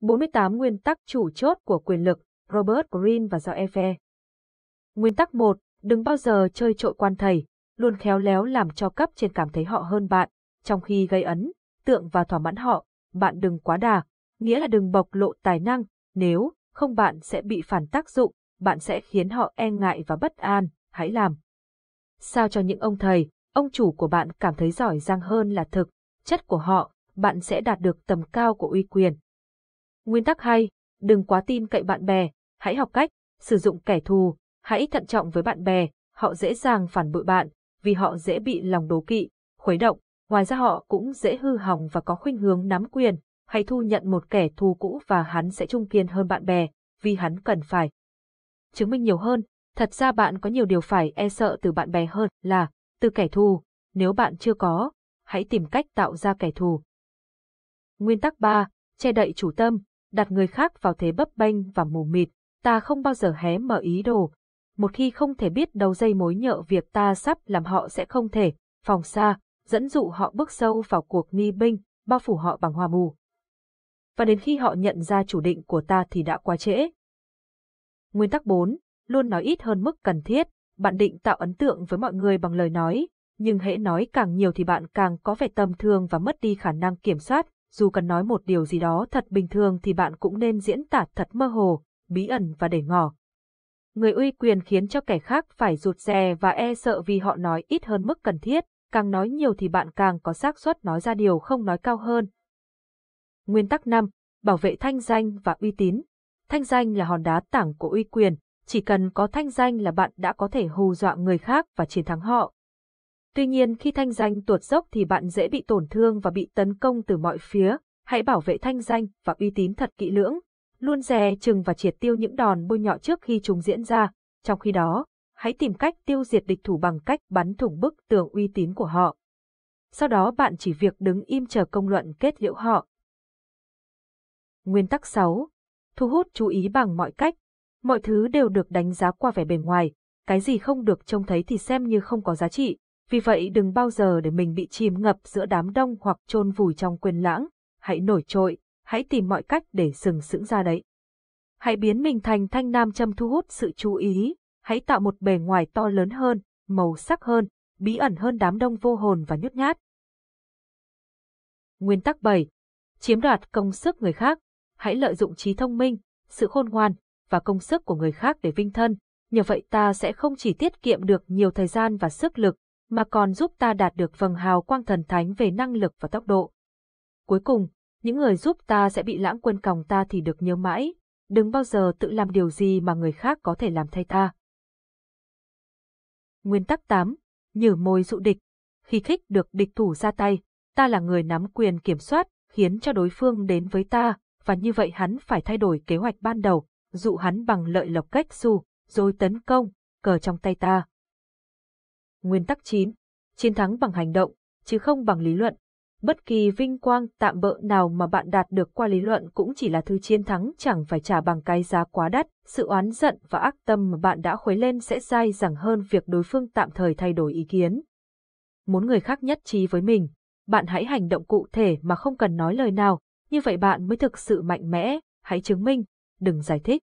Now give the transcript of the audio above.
48 nguyên tắc chủ chốt của quyền lực, Robert Greene và joe Efe. Nguyên tắc 1, đừng bao giờ chơi trội quan thầy, luôn khéo léo làm cho cấp trên cảm thấy họ hơn bạn, trong khi gây ấn, tượng và thỏa mãn họ, bạn đừng quá đà, nghĩa là đừng bộc lộ tài năng, nếu không bạn sẽ bị phản tác dụng, bạn sẽ khiến họ e ngại và bất an, hãy làm. Sao cho những ông thầy, ông chủ của bạn cảm thấy giỏi giang hơn là thực, chất của họ, bạn sẽ đạt được tầm cao của uy quyền, Nguyên tắc 2. Đừng quá tin cậy bạn bè, hãy học cách sử dụng kẻ thù, hãy thận trọng với bạn bè, họ dễ dàng phản bội bạn, vì họ dễ bị lòng đố kỵ, khuấy động, ngoài ra họ cũng dễ hư hỏng và có khuynh hướng nắm quyền, hãy thu nhận một kẻ thù cũ và hắn sẽ trung kiên hơn bạn bè, vì hắn cần phải chứng minh nhiều hơn, thật ra bạn có nhiều điều phải e sợ từ bạn bè hơn là từ kẻ thù, nếu bạn chưa có, hãy tìm cách tạo ra kẻ thù. Nguyên tắc 3, che đậy chủ tâm, đặt người khác vào thế bấp bênh và mù mịt, ta không bao giờ hé mở ý đồ. Một khi không thể biết đầu dây mối nhợ việc ta sắp làm họ sẽ không thể, phòng xa, dẫn dụ họ bước sâu vào cuộc nghi binh, bao phủ họ bằng hòa mù. Và đến khi họ nhận ra chủ định của ta thì đã quá trễ. Nguyên tắc 4. Luôn nói ít hơn mức cần thiết, bạn định tạo ấn tượng với mọi người bằng lời nói, nhưng hễ nói càng nhiều thì bạn càng có vẻ tầm thường và mất đi khả năng kiểm soát, dù cần nói một điều gì đó thật bình thường thì bạn cũng nên diễn tả thật mơ hồ, bí ẩn và để ngỏ. Người uy quyền khiến cho kẻ khác phải rụt rè và e sợ vì họ nói ít hơn mức cần thiết, càng nói nhiều thì bạn càng có xác suất nói ra điều không nói cao hơn. Nguyên tắc 5. Bảo vệ thanh danh và uy tín. Thanh danh là hòn đá tảng của uy quyền, chỉ cần có thanh danh là bạn đã có thể hù dọa người khác và chiến thắng họ. Tuy nhiên khi thanh danh tuột dốc thì bạn dễ bị tổn thương và bị tấn công từ mọi phía, hãy bảo vệ thanh danh và uy tín thật kỹ lưỡng, luôn dè chừng và triệt tiêu những đòn bôi nhọ trước khi chúng diễn ra. Trong khi đó, hãy tìm cách tiêu diệt địch thủ bằng cách bắn thủng bức tường uy tín của họ. Sau đó bạn chỉ việc đứng im chờ công luận kết liễu họ. Nguyên tắc 6. Thu hút chú ý bằng mọi cách. Mọi thứ đều được đánh giá qua vẻ bề ngoài, cái gì không được trông thấy thì xem như không có giá trị, vì vậy đừng bao giờ để mình bị chìm ngập giữa đám đông hoặc chôn vùi trong quên lãng, hãy nổi trội, hãy tìm mọi cách để sừng sững ra đấy. Hãy biến mình thành thanh nam châm thu hút sự chú ý, hãy tạo một bề ngoài to lớn hơn, màu sắc hơn, bí ẩn hơn đám đông vô hồn và nhút nhát. Nguyên tắc 7. Chiếm đoạt công sức người khác, hãy lợi dụng trí thông minh, sự khôn ngoan và công sức của người khác để vinh thân, nhờ vậy ta sẽ không chỉ tiết kiệm được nhiều thời gian và sức lực mà còn giúp ta đạt được vầng hào quang thần thánh về năng lực và tốc độ. Cuối cùng, những người giúp ta sẽ bị lãng quên còng ta thì được nhớ mãi, đừng bao giờ tự làm điều gì mà người khác có thể làm thay ta. Nguyên tắc 8. Nhử môi dụ địch. Khi khích được địch thủ ra tay, ta là người nắm quyền kiểm soát, khiến cho đối phương đến với ta, và như vậy hắn phải thay đổi kế hoạch ban đầu, dụ hắn bằng lợi lộc cách xu, rồi tấn công, cờ trong tay ta. Nguyên tắc 9. Chiến thắng bằng hành động, chứ không bằng lý luận. Bất kỳ vinh quang tạm bỡ nào mà bạn đạt được qua lý luận cũng chỉ là thứ chiến thắng chẳng phải trả bằng cái giá quá đắt, sự oán giận và ác tâm mà bạn đã khuấy lên sẽ dai dẳng hơn việc đối phương tạm thời thay đổi ý kiến. Muốn người khác nhất trí với mình, bạn hãy hành động cụ thể mà không cần nói lời nào, như vậy bạn mới thực sự mạnh mẽ, hãy chứng minh, đừng giải thích.